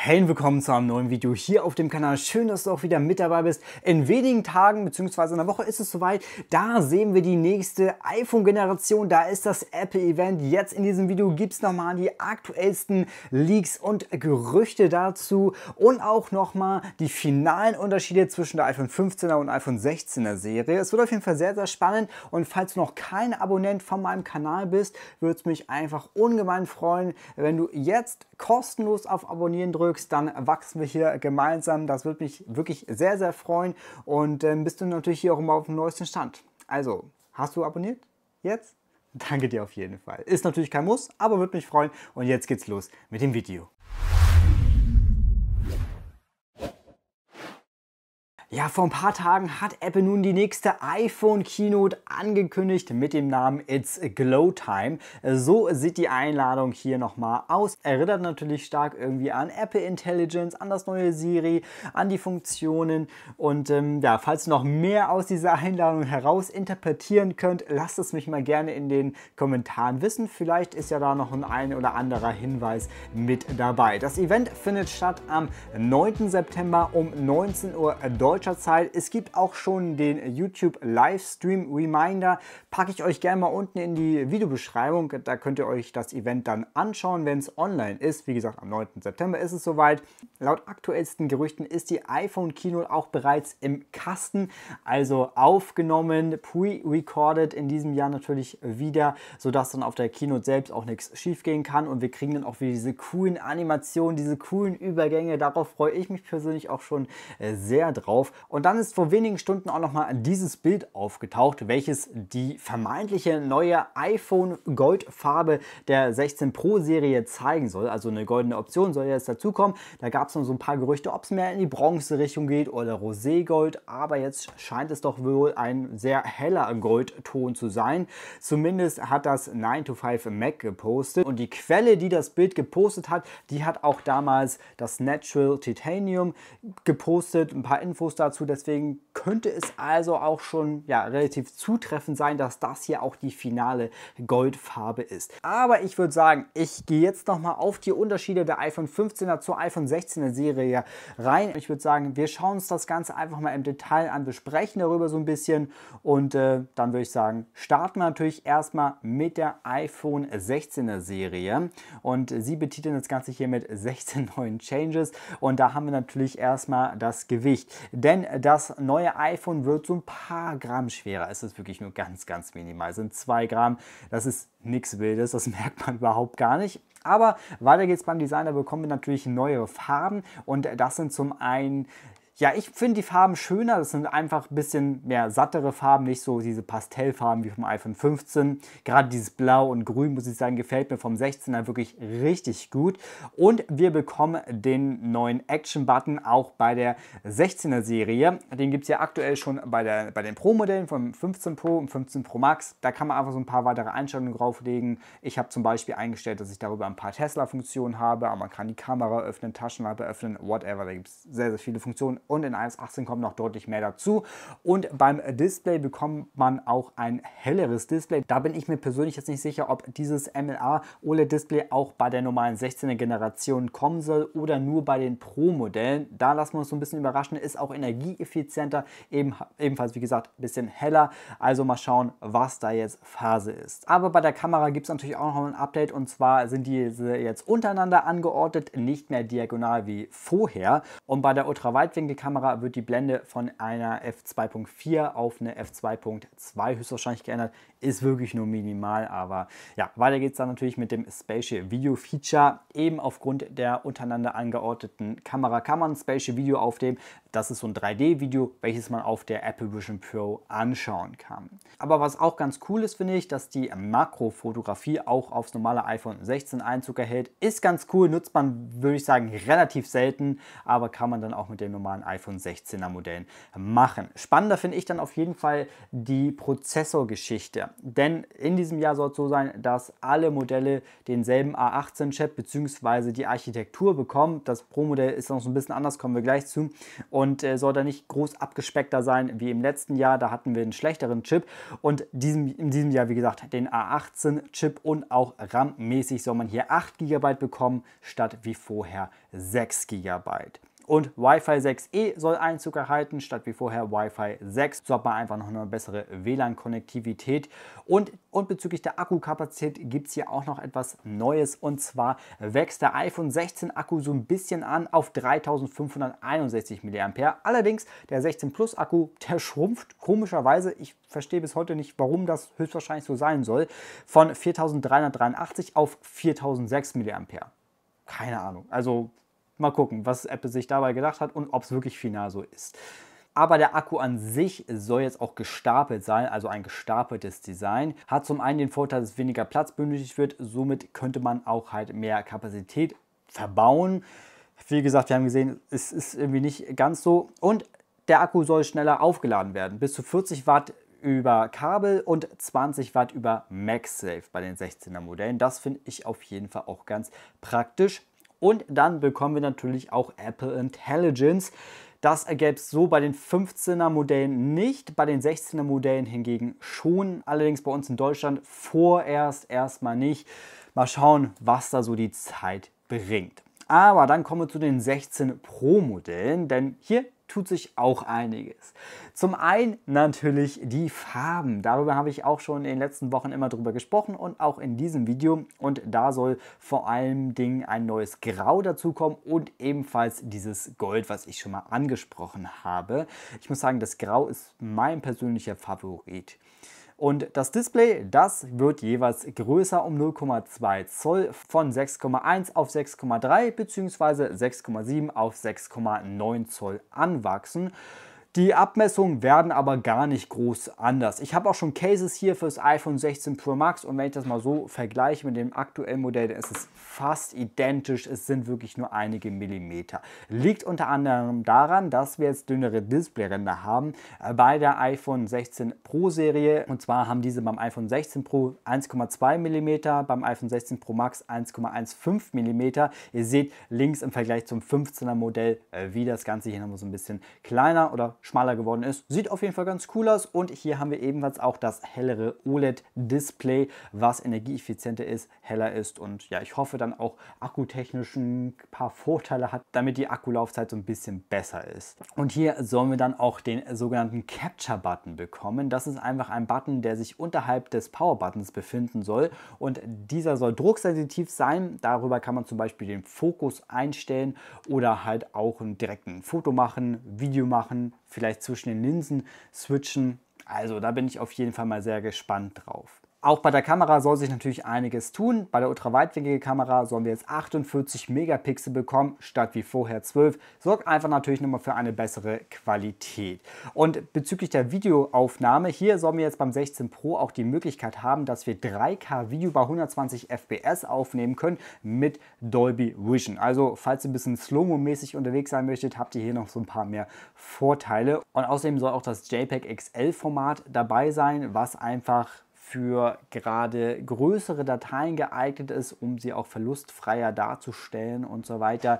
Hey willkommen zu einem neuen Video hier auf dem Kanal. Schön, dass du auch wieder mit dabei bist. In wenigen Tagen bzw. in einer Woche ist es soweit. Da sehen wir die nächste iPhone-Generation. Da ist das Apple-Event. Jetzt in diesem Video gibt es nochmal die aktuellsten Leaks und Gerüchte dazu und auch nochmal die finalen Unterschiede zwischen der iPhone 15er und iPhone 16er Serie. Es wird auf jeden Fall sehr, sehr spannend und falls du noch kein Abonnent von meinem Kanal bist, würde es mich einfach ungemein freuen, wenn du jetzt kostenlos auf Abonnieren drückst drückst, dann wachsen wir hier gemeinsam. Das würde mich wirklich sehr, sehr freuen und äh, bist du natürlich hier auch immer auf dem neuesten Stand. Also, hast du abonniert jetzt? Danke dir auf jeden Fall. Ist natürlich kein Muss, aber würde mich freuen. Und jetzt geht's los mit dem Video. Ja, vor ein paar Tagen hat Apple nun die nächste iPhone Keynote angekündigt mit dem Namen It's Glow Time. So sieht die Einladung hier nochmal aus. Erinnert natürlich stark irgendwie an Apple Intelligence, an das neue Siri, an die Funktionen. Und ähm, ja, falls ihr noch mehr aus dieser Einladung heraus interpretieren könnt, lasst es mich mal gerne in den Kommentaren wissen. Vielleicht ist ja da noch ein, ein oder anderer Hinweis mit dabei. Das Event findet statt am 9. September um 19 Uhr Deutschland deutscher Zeit. Es gibt auch schon den YouTube Livestream Reminder. Packe ich euch gerne mal unten in die Videobeschreibung. Da könnt ihr euch das Event dann anschauen, wenn es online ist. Wie gesagt, am 9. September ist es soweit. Laut aktuellsten Gerüchten ist die iPhone Kino auch bereits im Kasten, also aufgenommen, pre-recorded in diesem Jahr natürlich wieder, sodass dann auf der Kino selbst auch nichts schiefgehen kann und wir kriegen dann auch wieder diese coolen Animationen, diese coolen Übergänge. Darauf freue ich mich persönlich auch schon äh, sehr drauf auf. Und dann ist vor wenigen Stunden auch nochmal dieses Bild aufgetaucht, welches die vermeintliche neue iPhone Goldfarbe der 16 Pro Serie zeigen soll. Also eine goldene Option soll jetzt dazukommen. Da gab es noch so ein paar Gerüchte, ob es mehr in die Bronze-Richtung geht oder Roségold. Aber jetzt scheint es doch wohl ein sehr heller Goldton zu sein. Zumindest hat das 9to5 Mac gepostet. Und die Quelle, die das Bild gepostet hat, die hat auch damals das Natural Titanium gepostet. Ein paar Infos dazu. Deswegen könnte es also auch schon ja, relativ zutreffend sein, dass das hier auch die finale Goldfarbe ist. Aber ich würde sagen, ich gehe jetzt nochmal auf die Unterschiede der iPhone 15er zur iPhone 16er Serie rein. Ich würde sagen, wir schauen uns das Ganze einfach mal im Detail an, Wir sprechen darüber so ein bisschen und äh, dann würde ich sagen, starten wir natürlich erstmal mit der iPhone 16er Serie und sie betiteln das Ganze hier mit 16 neuen Changes und da haben wir natürlich erstmal das Gewicht. Der denn das neue iPhone wird so ein paar Gramm schwerer. Es ist wirklich nur ganz, ganz minimal. Es sind zwei Gramm. Das ist nichts Wildes. Das merkt man überhaupt gar nicht. Aber weiter geht's beim Designer. Bekommen wir natürlich neue Farben. Und das sind zum einen ja, ich finde die Farben schöner. Das sind einfach ein bisschen mehr sattere Farben, nicht so diese Pastellfarben wie vom iPhone 15. Gerade dieses Blau und Grün, muss ich sagen, gefällt mir vom 16er wirklich richtig gut. Und wir bekommen den neuen Action-Button auch bei der 16er Serie. Den gibt es ja aktuell schon bei, der, bei den Pro-Modellen von 15 Pro und 15 Pro Max. Da kann man einfach so ein paar weitere Einstellungen drauflegen. Ich habe zum Beispiel eingestellt, dass ich darüber ein paar Tesla-Funktionen habe, aber man kann die Kamera öffnen, Taschenlampe öffnen, whatever. Da gibt es sehr, sehr viele Funktionen und in 1.18 kommt noch deutlich mehr dazu. Und beim Display bekommt man auch ein helleres Display. Da bin ich mir persönlich jetzt nicht sicher, ob dieses MLA OLED Display auch bei der normalen 16er Generation kommen soll oder nur bei den Pro-Modellen. Da lassen wir uns so ein bisschen überraschen, ist auch energieeffizienter, eben, ebenfalls wie gesagt ein bisschen heller. Also mal schauen, was da jetzt Phase ist. Aber bei der Kamera gibt es natürlich auch noch ein Update und zwar sind diese jetzt untereinander angeordnet, nicht mehr diagonal wie vorher. Und bei der Ultraweitwinkel Kamera wird die Blende von einer f2.4 auf eine f2.2 höchstwahrscheinlich geändert. Ist wirklich nur minimal, aber ja, weiter geht es dann natürlich mit dem Spatial Video Feature. Eben aufgrund der untereinander angeordneten Kamera kann man Spatial Video aufnehmen. Das ist so ein 3D-Video, welches man auf der Apple Vision Pro anschauen kann. Aber was auch ganz cool ist, finde ich, dass die Makrofotografie auch aufs normale iPhone 16 Einzug erhält. Ist ganz cool, nutzt man, würde ich sagen, relativ selten, aber kann man dann auch mit den normalen iPhone 16er Modellen machen. Spannender finde ich dann auf jeden Fall die Prozessorgeschichte. Denn in diesem Jahr soll es so sein, dass alle Modelle denselben A18-Chip bzw. die Architektur bekommen. Das Pro-Modell ist noch so ein bisschen anders, kommen wir gleich zu und äh, soll da nicht groß abgespeckter sein wie im letzten Jahr. Da hatten wir einen schlechteren Chip und diesem, in diesem Jahr, wie gesagt, den A18-Chip und auch RAM-mäßig soll man hier 8 GB bekommen, statt wie vorher 6 GB und Wi-Fi 6E soll Einzug erhalten, statt wie vorher Wi-Fi 6. So hat man einfach noch eine bessere WLAN-Konnektivität. Und, und bezüglich der Akkukapazität gibt es hier auch noch etwas Neues. Und zwar wächst der iPhone 16 Akku so ein bisschen an auf 3561 mAh. Allerdings der 16 Plus Akku, der schrumpft komischerweise. Ich verstehe bis heute nicht, warum das höchstwahrscheinlich so sein soll. Von 4383 auf 4006 mAh. Keine Ahnung. Also Mal gucken, was Apple sich dabei gedacht hat und ob es wirklich final so ist. Aber der Akku an sich soll jetzt auch gestapelt sein, also ein gestapeltes Design. Hat zum einen den Vorteil, dass weniger Platz benötigt wird, somit könnte man auch halt mehr Kapazität verbauen. Wie gesagt, wir haben gesehen, es ist irgendwie nicht ganz so. Und der Akku soll schneller aufgeladen werden, bis zu 40 Watt über Kabel und 20 Watt über MagSafe bei den 16er Modellen. Das finde ich auf jeden Fall auch ganz praktisch. Und dann bekommen wir natürlich auch Apple Intelligence. Das ergäbe es so bei den 15er Modellen nicht, bei den 16er Modellen hingegen schon. Allerdings bei uns in Deutschland vorerst erstmal nicht. Mal schauen, was da so die Zeit bringt. Aber dann kommen wir zu den 16 Pro Modellen, denn hier tut sich auch einiges. Zum einen natürlich die Farben. Darüber habe ich auch schon in den letzten Wochen immer drüber gesprochen und auch in diesem Video. Und da soll vor allem Dingen ein neues Grau dazukommen und ebenfalls dieses Gold, was ich schon mal angesprochen habe. Ich muss sagen, das Grau ist mein persönlicher Favorit. Und das Display, das wird jeweils größer um 0,2 Zoll von 6,1 auf 6,3 bzw. 6,7 auf 6,9 Zoll anwachsen. Die Abmessungen werden aber gar nicht groß anders. Ich habe auch schon Cases hier fürs iPhone 16 Pro Max und wenn ich das mal so vergleiche mit dem aktuellen Modell, dann ist es fast identisch. Es sind wirklich nur einige Millimeter. Liegt unter anderem daran, dass wir jetzt dünnere Displayränder haben äh, bei der iPhone 16 Pro Serie. Und zwar haben diese beim iPhone 16 Pro 1,2 mm, beim iPhone 16 Pro Max 1,15 mm. Ihr seht links im Vergleich zum 15er Modell, äh, wie das Ganze hier nochmal so ein bisschen kleiner oder schmaler geworden ist. Sieht auf jeden Fall ganz cool aus und hier haben wir ebenfalls auch das hellere OLED-Display, was energieeffizienter ist, heller ist und ja, ich hoffe dann auch akkutechnisch ein paar Vorteile hat, damit die Akkulaufzeit so ein bisschen besser ist. Und hier sollen wir dann auch den sogenannten Capture-Button bekommen. Das ist einfach ein Button, der sich unterhalb des Power-Buttons befinden soll und dieser soll drucksensitiv sein. Darüber kann man zum Beispiel den Fokus einstellen oder halt auch einen direkten Foto machen, Video machen, vielleicht zwischen den Linsen switchen. Also da bin ich auf jeden Fall mal sehr gespannt drauf. Auch bei der Kamera soll sich natürlich einiges tun. Bei der ultraweitwinkligen Kamera sollen wir jetzt 48 Megapixel bekommen, statt wie vorher 12. Sorgt einfach natürlich nochmal für eine bessere Qualität. Und bezüglich der Videoaufnahme, hier sollen wir jetzt beim 16 Pro auch die Möglichkeit haben, dass wir 3K Video bei 120 FPS aufnehmen können mit Dolby Vision. Also falls ihr ein bisschen Slow-Mo-mäßig unterwegs sein möchtet, habt ihr hier noch so ein paar mehr Vorteile. Und außerdem soll auch das JPEG XL-Format dabei sein, was einfach für gerade größere Dateien geeignet ist, um sie auch verlustfreier darzustellen und so weiter.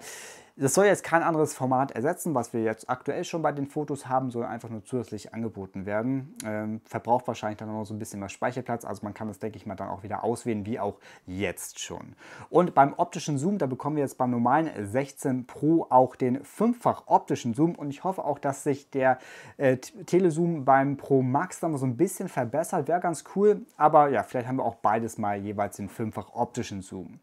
Das soll jetzt kein anderes Format ersetzen, was wir jetzt aktuell schon bei den Fotos haben, sondern einfach nur zusätzlich angeboten werden. Ähm, verbraucht wahrscheinlich dann noch so ein bisschen was Speicherplatz, also man kann das, denke ich mal, dann auch wieder auswählen, wie auch jetzt schon. Und beim optischen Zoom, da bekommen wir jetzt beim normalen 16 Pro auch den fünffach optischen Zoom und ich hoffe auch, dass sich der äh, Telezoom beim Pro Max dann so ein bisschen verbessert, wäre ganz cool, aber ja, vielleicht haben wir auch beides mal jeweils den fünffach optischen Zoom.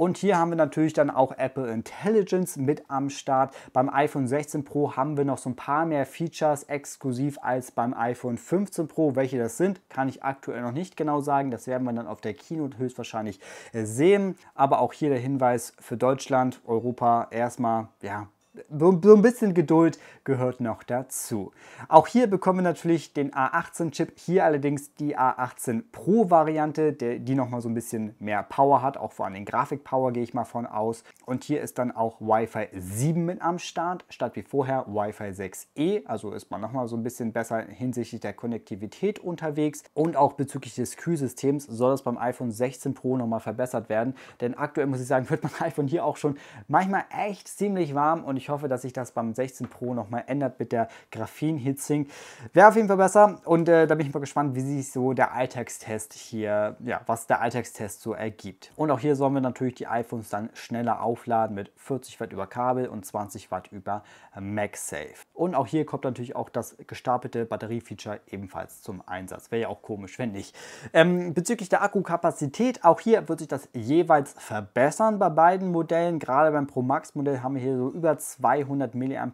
Und hier haben wir natürlich dann auch Apple Intelligence mit am Start. Beim iPhone 16 Pro haben wir noch so ein paar mehr Features exklusiv als beim iPhone 15 Pro. Welche das sind, kann ich aktuell noch nicht genau sagen. Das werden wir dann auf der Keynote höchstwahrscheinlich äh, sehen. Aber auch hier der Hinweis für Deutschland, Europa erstmal, ja, so ein bisschen Geduld gehört noch dazu. Auch hier bekommen wir natürlich den A18-Chip, hier allerdings die A18 Pro-Variante, die nochmal so ein bisschen mehr Power hat, auch vor allem Grafik-Power gehe ich mal von aus. Und hier ist dann auch Wi-Fi 7 mit am Start, statt wie vorher Wi-Fi 6E, also ist man nochmal so ein bisschen besser hinsichtlich der Konnektivität unterwegs. Und auch bezüglich des Kühlsystems soll das beim iPhone 16 Pro nochmal verbessert werden, denn aktuell muss ich sagen, wird mein iPhone hier auch schon manchmal echt ziemlich warm und ich hoffe, dass sich das beim 16 Pro nochmal ändert mit der Graphen-Hitzing. Wäre auf jeden Fall besser und äh, da bin ich mal gespannt, wie sich so der Alltagstest hier, ja, was der Alltagstest so ergibt. Und auch hier sollen wir natürlich die iPhones dann schneller aufladen mit 40 Watt über Kabel und 20 Watt über äh, MagSafe. Und auch hier kommt natürlich auch das gestapelte Batteriefeature ebenfalls zum Einsatz. Wäre ja auch komisch, wenn nicht. Ähm, bezüglich der Akkukapazität, auch hier wird sich das jeweils verbessern bei beiden Modellen. Gerade beim Pro Max Modell haben wir hier so über 10 200 mAh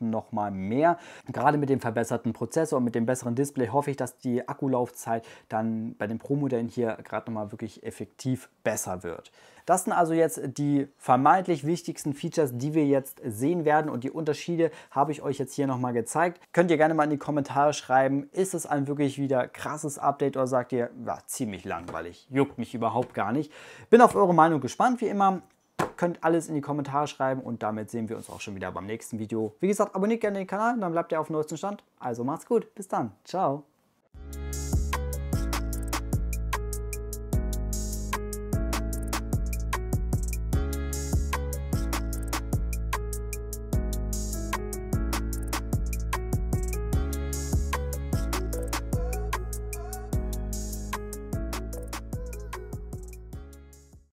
nochmal mehr. Gerade mit dem verbesserten Prozessor und mit dem besseren Display hoffe ich, dass die Akkulaufzeit dann bei den Pro-Modellen hier gerade nochmal wirklich effektiv besser wird. Das sind also jetzt die vermeintlich wichtigsten Features, die wir jetzt sehen werden und die Unterschiede habe ich euch jetzt hier nochmal gezeigt. Könnt ihr gerne mal in die Kommentare schreiben, ist es ein wirklich wieder krasses Update oder sagt ihr, ja, ziemlich langweilig, juckt mich überhaupt gar nicht. Bin auf eure Meinung gespannt wie immer. Könnt alles in die Kommentare schreiben und damit sehen wir uns auch schon wieder beim nächsten Video. Wie gesagt, abonniert gerne den Kanal, dann bleibt ihr auf dem neuesten Stand. Also macht's gut, bis dann, ciao.